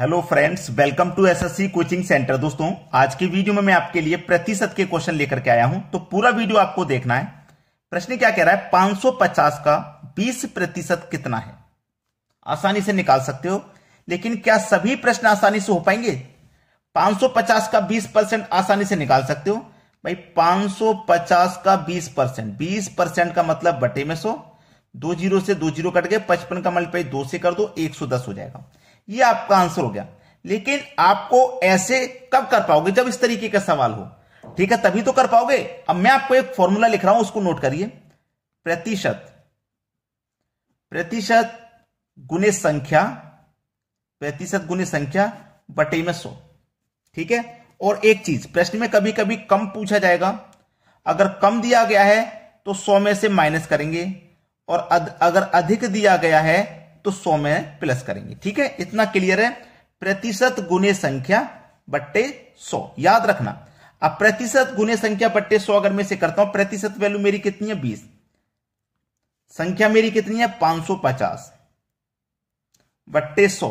hello friends welcome to SSC coaching centre दोस्तों आज की वीडियो में मैं आपके लिए प्रतिशत के क्वेश्चन लेकर के आया हूं तो पूरा वीडियो आपको देखना है प्रश्न क्या कह रहा है 550 का 20 प्रतिशत कितना है आसानी से निकाल सकते हो लेकिन क्या सभी प्रश्न आसानी से हो पाएंगे 550 का 20 परसेंट आसानी से निकाल सकते हो भाई 550 का 20 परसेंट बीस परसेंट का मतलब बटे में सो दो जीरो से दो जीरो कट गए पचपन का मल्टीप्लाई दो से कर दो एक सौ दस हो जाएगा ये आपका आंसर हो गया लेकिन आपको ऐसे कब कर पाओगे जब इस तरीके का सवाल हो ठीक है तभी तो कर पाओगे अब मैं आपको एक फॉर्मूला लिख रहा हूं उसको नोट करिए प्रतिशत प्रतिशत गुने संख्या प्रतिशत गुने संख्या बटे में सो ठीक है और एक चीज प्रश्न में कभी कभी कम पूछा जाएगा अगर कम दिया गया है तो सौ में से माइनस करेंगे और अद, अगर अधिक दिया गया है तो सौ में प्लस करेंगे ठीक है इतना क्लियर है प्रतिशत गुने संख्या बट्टे सौ याद रखना अब प्रतिशत गुने संख्या बट्टे सौ अगर मैं से करता हूं प्रतिशत वैल्यू मेरी कितनी है बीस संख्या मेरी कितनी है पांच सौ पचास बट्टे सौ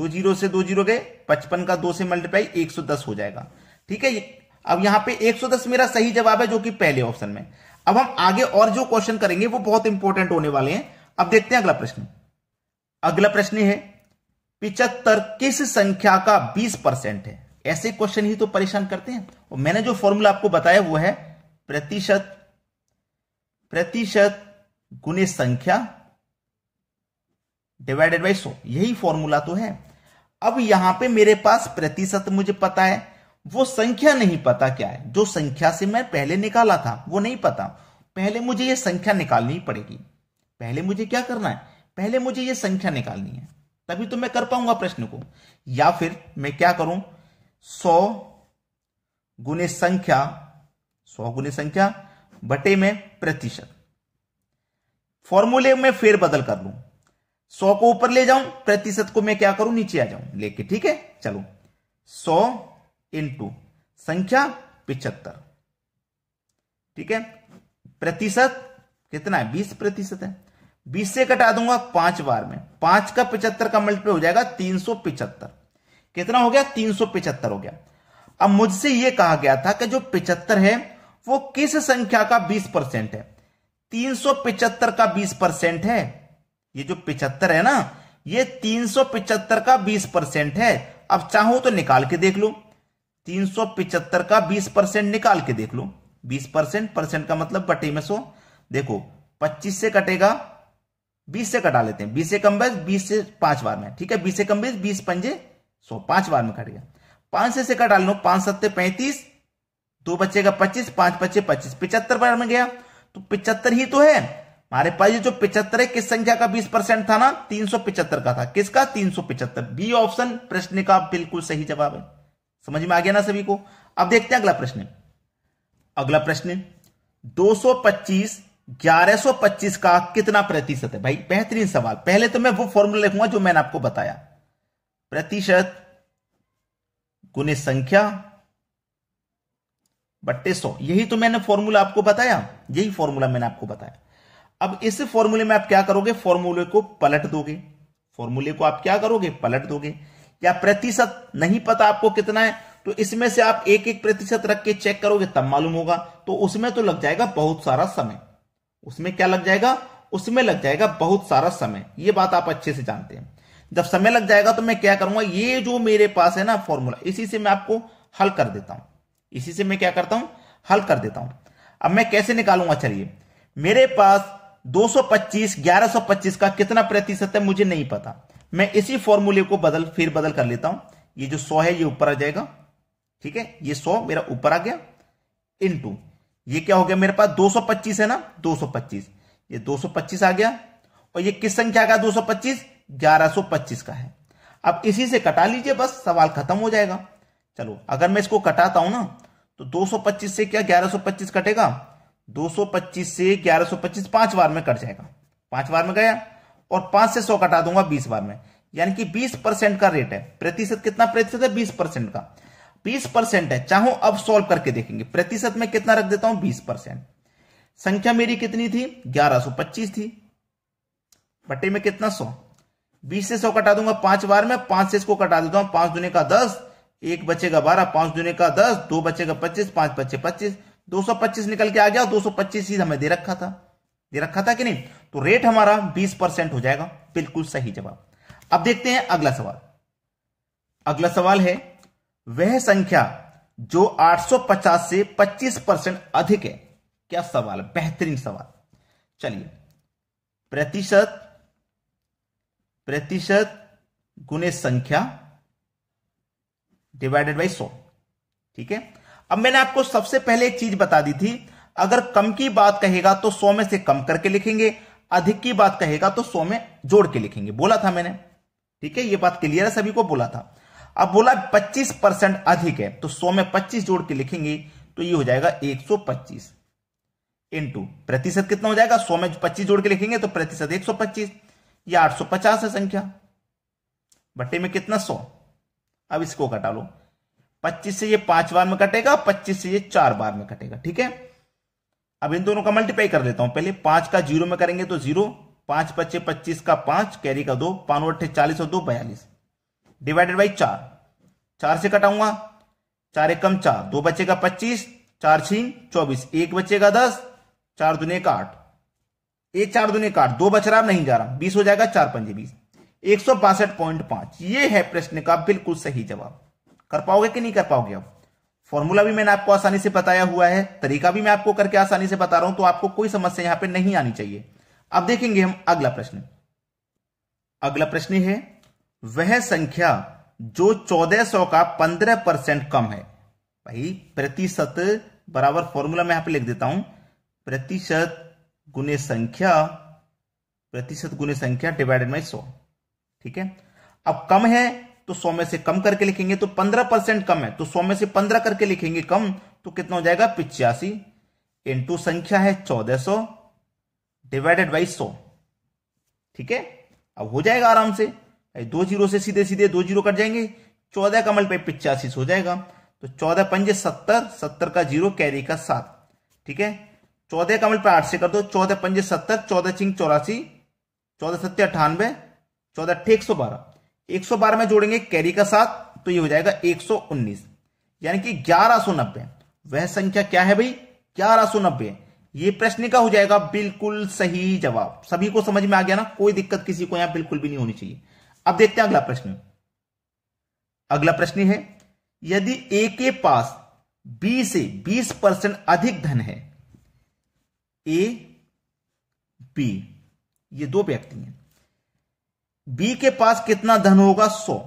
दो जीरो से दो जीरो गए पचपन का दो से मल्टीप्लाई एक सौ दस हो जाएगा ठीक है अब यहां पे 110 मेरा सही जवाब है जो कि पहले ऑप्शन में अब हम आगे और जो क्वेश्चन करेंगे वो बहुत इंपॉर्टेंट होने वाले हैं अब देखते हैं अगला प्रश्न अगला प्रश्न है पिचहत्तर किस संख्या का 20 परसेंट है ऐसे क्वेश्चन ही तो परेशान करते हैं और मैंने जो फॉर्मूला आपको बताया वो है प्रतिशत प्रतिशत गुने संख्या डिवाइडेड बाई सो यही फॉर्मूला तो है अब यहां पे मेरे पास प्रतिशत मुझे पता है वो संख्या नहीं पता क्या है जो संख्या से मैं पहले निकाला था वो नहीं पता पहले मुझे ये संख्या निकालनी पड़ेगी पहले मुझे क्या करना है पहले मुझे ये संख्या निकालनी है तभी तो मैं कर पाऊंगा प्रश्न को या फिर मैं क्या करूं सौ गुने संख्या सौ गुने संख्या बटे में प्रतिशत फॉर्मूले में बदल कर लू सौ को ऊपर ले जाऊं प्रतिशत को मैं क्या करूं नीचे आ जाऊं लेके ठीक है चलो सौ इंटू संख्या पिछहत्तर ठीक है प्रतिशत कितना है बीस प्रतिशत है बीस से कटा दूंगा पांच बार में पांच का पिचहत्तर का मल्टीपल हो जाएगा तीन सौ पिचहत्तर कितना हो गया तीन सौ पिचहत्तर हो गया अब मुझसे यह कहा गया था कि जो पिचहत्तर है वो किस संख्या का बीस परसेंट है तीन सौ पिचहत्तर का बीस परसेंट है ये जो पिचहत्तर है ना ये तीन सौ पिचहत्तर का बीस परसेंट है अब चाहो तो निकाल के देख लो तीन सौ पिचहत्तर का बीस परसेंट निकाल के देख लो बीस परसेंट परसेंट का मतलब बटे में सो देखो पच्चीस से कटेगा बीस से कटा लेते हैं बीस से कम बस बीस से पांच बार में ठीक है बीस से कम बीस बीस पंजे सौ पांच बार में कट गया पांच से से कटा लो पांच सत्ते पैंतीस दो बच्चे का पच्चीस पांच बच्चे पच्चीस पिचहत्तर बार में गया तो पिचहत्तर ही तो है हमारे पास जो पिचहत्तर है किस संख्या का बीस परसेंट था ना तीन सौ पिचहत्तर का था किसका तीन सौ पिचहत्तर बी ऑप्शन प्रश्न का बिल्कुल सही जवाब है समझ में आ गया ना सभी को अब देखते हैं अगला प्रश्न अगला प्रश्न दो सौ पच्चीस 1125 का कितना प्रतिशत है भाई बेहतरीन सवाल पहले तो मैं वो फॉर्मूला लिखूंगा जो मैंने आपको बताया प्रतिशत गुने संख्या बट्टे सौ यही तो मैंने फॉर्मूला आपको बताया यही फॉर्मूला मैंने आपको बताया अब इस फॉर्मूले में आप क्या करोगे फॉर्मूले को पलट दोगे फॉर्मूले को आप क्या करोगे पलट दोगे या प्रतिशत नहीं पता आपको कितना है तो इसमें से आप एक एक प्रतिशत रख के चेक करोगे तब मालूम होगा तो उसमें तो लग जाएगा बहुत सारा समय उसमें क्या लग जाएगा उसमें लग जाएगा बहुत सारा समय ये बात आप अच्छे से जानते हैं जब समय लग जाएगा तो मैं क्या करूंगा ये जो मेरे पास है ना फॉर्मूला इसी से मैं आपको हल कर देता हूं इसी से मैं क्या करता हूं हल कर देता हूं अब मैं कैसे निकालूंगा चलिए मेरे पास 225 1125 का कितना प्रतिशत है मुझे नहीं पता मैं इसी फॉर्मूले को बदल फिर बदल कर लेता हूं ये जो सौ है ये ऊपर आ जाएगा ठीक है ये सौ मेरा ऊपर आ गया इनटू ये क्या हो गया मेरे पास 225 है ना 225 ये 225 आ गया और ये किस संख्या का 225 1125 का है अब इसी से कटा लीजिए बस सवाल खत्म हो जाएगा चलो अगर मैं इसको कटाता हूं ना तो 225 से क्या 1125 कटेगा 225 से 1125 पांच बार में कट जाएगा पांच बार में गया और पांच से सौ कटा दूंगा बीस बार में यानी कि बीस परसेंट का रेट है प्रतिशत कितना प्रतिशत है बीस परसेंट का बीस परसेंट है चाहो अब सॉल्व करके देखेंगे प्रतिशत में कितना रख देता हूं बीस परसेंट संख्या मेरी कितनी थी ग्यारह सौ पच्चीस थी बटे में कितना सौ बीस से सौ कटा दूंगा पांच बार में पांच से इसको कटा देता हूं पांच दुने का दस एक बचेगा बारह पांच दुने का दस दो बचेगा पच्चीस पांच बच्चे पच्चीस दो सौ पच्चीस निकल के आ गया दो सौ पच्चीस ही हमें दे रखा था दे रखा था कि नहीं तो रेट हमारा बीस परसेंट हो जाएगा बिल्कुल सही जवाब अब देखते हैं अगला सवाल अगला सवाल है वह संख्या जो 850 से 25 परसेंट अधिक है क्या सवाल बेहतरीन सवाल चलिए प्रतिशत प्रतिशत गुने संख्या डिवाइडेड बाई सौ ठीक है अब मैंने आपको सबसे पहले एक चीज बता दी थी अगर कम की बात कहेगा तो सौ में से कम करके लिखेंगे अधिक की बात कहेगा तो सौ में जोड़ के लिखेंगे बोला था मैंने ठीक है ये बात क्लियर है सभी को बोला था अब बोला 25 परसेंट अधिक है तो 100 में 25 जोड़ के लिखेंगे तो ये हो जाएगा 125 इंटू प्रतिशत कितना हो जाएगा 100 में 25 जोड़ के लिखेंगे तो प्रतिशत 125 ये 850 है संख्या बट्टे में कितना 100 अब इसको कटा लो 25 से ये पांच बार में कटेगा 25 से ये चार बार में कटेगा ठीक है अब इन दोनों का मल्टीप्लाई कर देता हूं पहले पांच का जीरो में करेंगे तो जीरो पांच पच्चीस पच्चीस का पांच कैरी का दो पानवे चालीस और दो बयालीस डिवाइडेड बाई चार चार से कटाऊंगा चार एक कम चार दो बचेगा पच्चीस चार छीन चौबीस एक बचेगा दस चार दुने का आठ एक चार दुने का आठ दो बच रहा नहीं जा रहा बीस हो जाएगा चार पंजे बीस एक सौ बासठ पॉइंट पांच ये है प्रश्न का बिल्कुल सही जवाब कर पाओगे कि नहीं कर पाओगे आप फॉर्मूला भी मैंने आपको आसानी से बताया हुआ है तरीका भी मैं आपको करके आसानी से बता रहा हूं तो आपको कोई समस्या यहां पे नहीं आनी चाहिए अब देखेंगे हम अगला प्रश्न अगला प्रश्न है वह संख्या जो 1400 का 15 परसेंट कम है भाई प्रतिशत बराबर फॉर्मूला मैं यहां पे लिख देता हूं प्रतिशत गुने संख्या प्रतिशत गुने संख्या डिवाइडेड बाई सौ ठीक है अब कम है तो सौ में से कम करके लिखेंगे तो पंद्रह परसेंट कम है तो सौ में से पंद्रह करके लिखेंगे कम तो कितना हो जाएगा पिचासी इंटू संख्या है चौदह सौ डिवाइडेड बाई सौ ठीक है अब हो जाएगा आराम से दो जीरो से सीधे सीधे दो जीरो कट जाएंगे चौदह का मल्टीपाई पिचासी हो जाएगा तो चौदह पंजे सत्तर सत्तर का जीरो कैरी का सात ठीक है चौदह का मल्टीपाई आठ से कर दो चौदह पंजे सत्तर चौदह चिंग चौरासी चौदह सत्तर अठानवे चौदह अठे एक सौ बारह एक सौ बारह में जोड़ेंगे कैरी का सात तो ये हो जाएगा एक सौ उन्नीस यानी कि ग्यारह सौ नब्बे वह संख्या क्या है भाई ग्यारह सौ नब्बे ये प्रश्न का हो जाएगा बिल्कुल सही जवाब सभी को समझ में आ गया ना कोई दिक्कत किसी को यहां बिल्कुल भी नहीं होनी चाहिए अब देखते हैं अगला प्रश्न अगला प्रश्न है यदि ए के पास बी से 20 परसेंट अधिक धन है ए बी ये दो व्यक्ति हैं बी के पास कितना धन होगा 100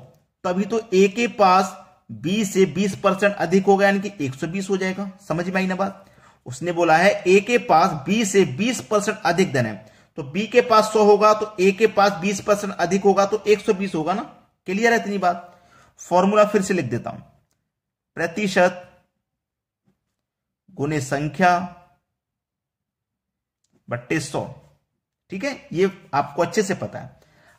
तभी तो ए के पास बी से 20 परसेंट अधिक होगा यानी कि 120 हो जाएगा समझ में आई ना बात उसने बोला है ए के पास बी से 20 परसेंट अधिक धन है तो बी के पास सौ होगा तो ए के पास बीस परसेंट अधिक होगा तो एक सौ बीस होगा ना क्लियर है इतनी बात फॉर्मूला फिर से लिख देता हूं प्रतिशत गुने संख्या बट्टे सौ ठीक है ये आपको अच्छे से पता है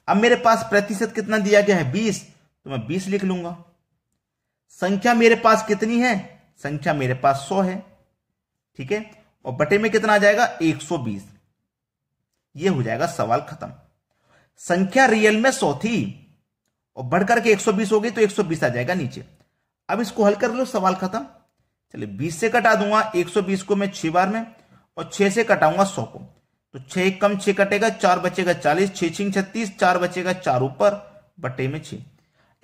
अब मेरे पास प्रतिशत कितना दिया गया है बीस तो मैं बीस लिख लूंगा संख्या मेरे पास कितनी है संख्या मेरे पास सौ है ठीक है और बटे में कितना आ जाएगा एक सौ बीस ये हो जाएगा सवाल खत्म संख्या रियल में सौ थी और बढ़कर के 120 हो गई तो 120 आ जाएगा नीचे अब इसको हल कर लो सवाल खत्म चलिए 20 से कटा दूंगा 120 को मैं छह बार में और 6 से कटाऊंगा 100 को तो 6 कम 6 कटेगा 4 बचेगा 40 छह छिंग छत्तीस चार बचेगा चार ऊपर बटे में छह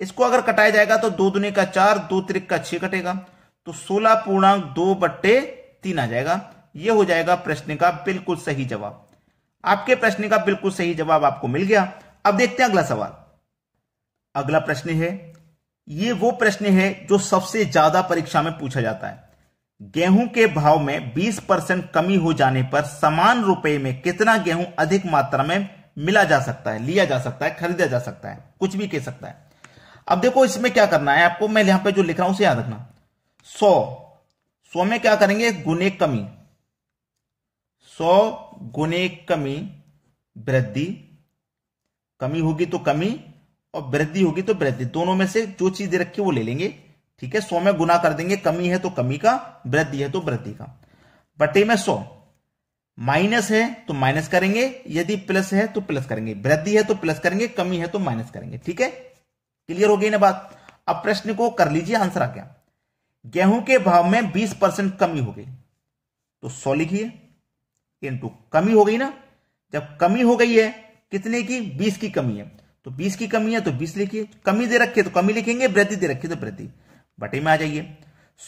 इसको अगर कटाया जाएगा तो दो दुने का चार दो त्रिक का छह कटेगा तो सोलह पूर्णांक दो बट्टे तीन आ जाएगा यह हो जाएगा प्रश्न का बिल्कुल सही जवाब आपके प्रश्न का बिल्कुल सही जवाब आपको मिल गया अब देखते हैं अगला सवाल अगला प्रश्न है ये वो प्रश्न है जो सबसे ज्यादा परीक्षा में पूछा जाता है गेहूं के भाव में 20 परसेंट कमी हो जाने पर समान रुपए में कितना गेहूं अधिक मात्रा में मिला जा सकता है लिया जा सकता है खरीदा जा सकता है कुछ भी कह सकता है अब देखो इसमें क्या करना है आपको मैं यहां पे जो लिख रहा हूं उसे याद रखना सौ सौ में क्या करेंगे गुने कमी सौ गुने कमी वृद्धि कमी होगी तो कमी और वृद्धि होगी तो वृद्धि दोनों में से जो चीज दे रखी वो ले लेंगे ठीक है सौ में गुना कर देंगे कमी है तो कमी का वृद्धि है तो वृद्धि का बटे में सौ माइनस है तो माइनस करेंगे यदि प्लस है तो प्लस करेंगे वृद्धि है तो प्लस करेंगे कमी है तो माइनस करेंगे ठीक है क्लियर हो गई ना बात अब प्रश्न को कर लीजिए आंसर आ गया गेहूं के भाव में 20 परसेंट कमी हो गई तो सौ लिखिए इंटू कमी हो गई ना जब कमी हो गई है कितने की बीस की कमी है तो बीस की कमी है तो बीस लिखिए कमी दे रखी तो कमी लिखेंगे वृद्धि दे रखिए तो वृद्धि बटे में आ जाइए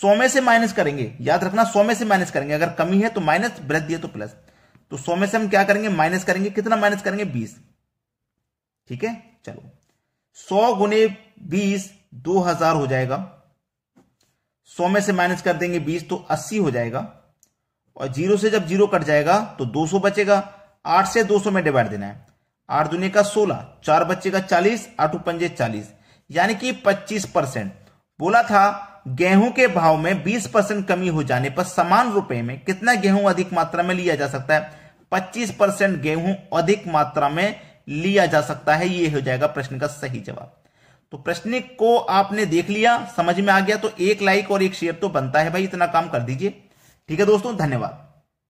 सौ में से माइनस करेंगे याद रखना सौ में से माइनस करेंगे अगर कमी है तो माइनस वृद्धि है तो प्लस तो सौ में से हम क्या करेंगे माइनस करेंगे कितना माइनस करेंगे बीस ठीक है चलो सौ गुने बीस दो हजार हो जाएगा सौ में से माइनस कर देंगे बीस तो अस्सी हो जाएगा और जीरो से जब जीरो कट जाएगा तो 200 बचेगा आठ से 200 में डिवाइड देना है आठ दुनिया का सोलह चार बचेगा चालीस आठ पंजे चालीस यानी कि पच्चीस परसेंट बोला था गेहूं के भाव में बीस परसेंट कमी हो जाने पर समान रुपए में कितना गेहूं अधिक मात्रा में लिया जा सकता है पच्चीस परसेंट गेहूं अधिक मात्रा में लिया जा सकता है ये हो जाएगा प्रश्न का सही जवाब तो प्रश्न को आपने देख लिया समझ में आ गया तो एक लाइक और एक शेयर तो बनता है भाई इतना काम कर दीजिए ठीक है दोस्तों धन्यवाद